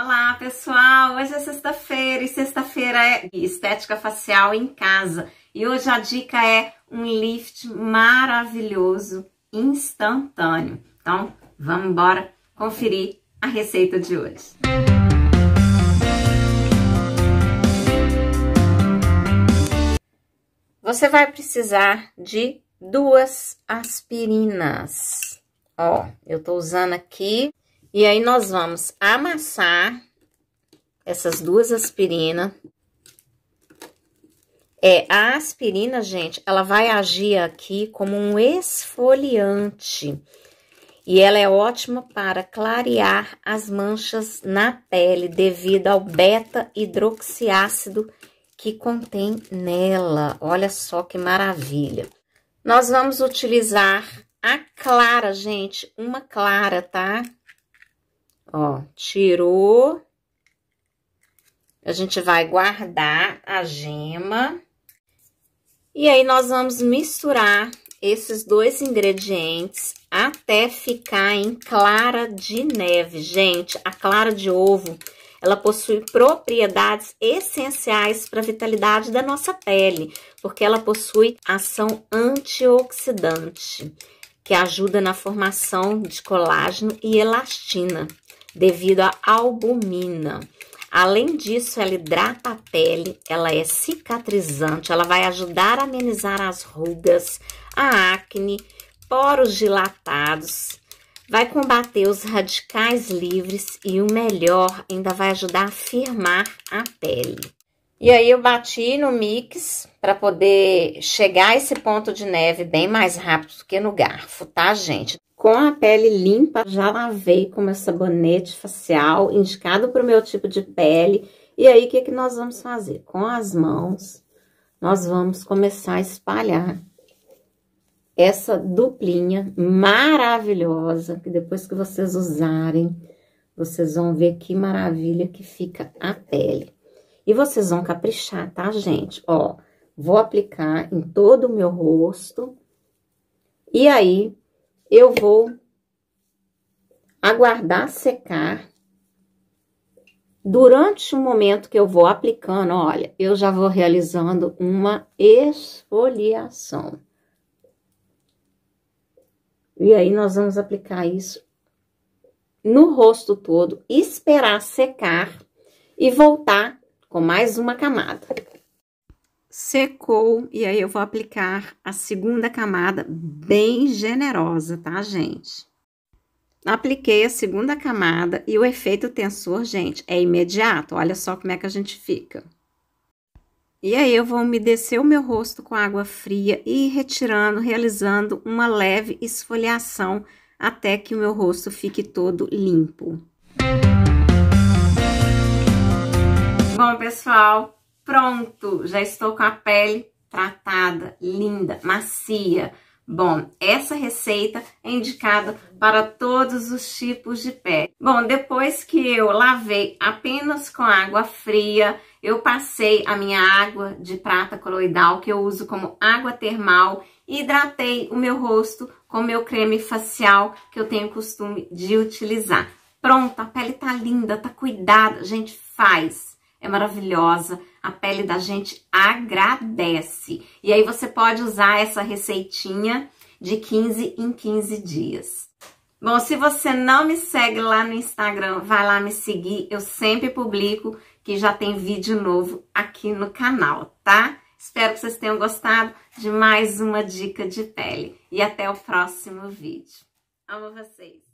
Olá pessoal, hoje é sexta-feira e sexta-feira é estética facial em casa e hoje a dica é um lift maravilhoso instantâneo. Então vamos embora conferir a receita de hoje. Você vai precisar de duas aspirinas. Ó, eu tô usando aqui e aí, nós vamos amassar essas duas aspirinas. É, a aspirina, gente, ela vai agir aqui como um esfoliante. E ela é ótima para clarear as manchas na pele devido ao beta-hidroxiácido que contém nela. Olha só que maravilha. Nós vamos utilizar a clara, gente, uma clara, tá? Ó, tirou. A gente vai guardar a gema. E aí, nós vamos misturar esses dois ingredientes até ficar em clara de neve. Gente, a clara de ovo, ela possui propriedades essenciais para a vitalidade da nossa pele, porque ela possui ação antioxidante, que ajuda na formação de colágeno e elastina devido à albumina. Além disso, ela hidrata a pele, ela é cicatrizante, ela vai ajudar a amenizar as rugas, a acne, poros dilatados, vai combater os radicais livres e o melhor, ainda vai ajudar a firmar a pele. E aí eu bati no mix para poder chegar a esse ponto de neve bem mais rápido que no garfo, tá, gente? com a pele limpa, já lavei com meu sabonete facial, indicado para o meu tipo de pele. E aí, o que, que nós vamos fazer? Com as mãos, nós vamos começar a espalhar essa duplinha maravilhosa, que depois que vocês usarem, vocês vão ver que maravilha que fica a pele. E vocês vão caprichar, tá, gente? Ó, vou aplicar em todo o meu rosto. E aí, eu vou aguardar secar. Durante o momento que eu vou aplicando, olha, eu já vou realizando uma esfoliação. E aí, nós vamos aplicar isso no rosto todo, esperar secar e voltar com mais uma camada secou e aí eu vou aplicar a segunda camada bem generosa, tá, gente? Apliquei a segunda camada e o efeito tensor, gente, é imediato. Olha só como é que a gente fica. E aí eu vou umedecer o meu rosto com água fria e ir retirando, realizando uma leve esfoliação até que o meu rosto fique todo limpo. Bom, pessoal, Pronto, já estou com a pele tratada, linda, macia. Bom, essa receita é indicada para todos os tipos de pele. Bom, depois que eu lavei apenas com água fria, eu passei a minha água de prata coloidal, que eu uso como água termal, e hidratei o meu rosto com meu creme facial, que eu tenho costume de utilizar. Pronto, a pele tá linda, tá cuidada. Gente, faz! é maravilhosa, a pele da gente agradece. E aí você pode usar essa receitinha de 15 em 15 dias. Bom, se você não me segue lá no Instagram, vai lá me seguir, eu sempre publico que já tem vídeo novo aqui no canal, tá? Espero que vocês tenham gostado de mais uma dica de pele e até o próximo vídeo. Amo vocês!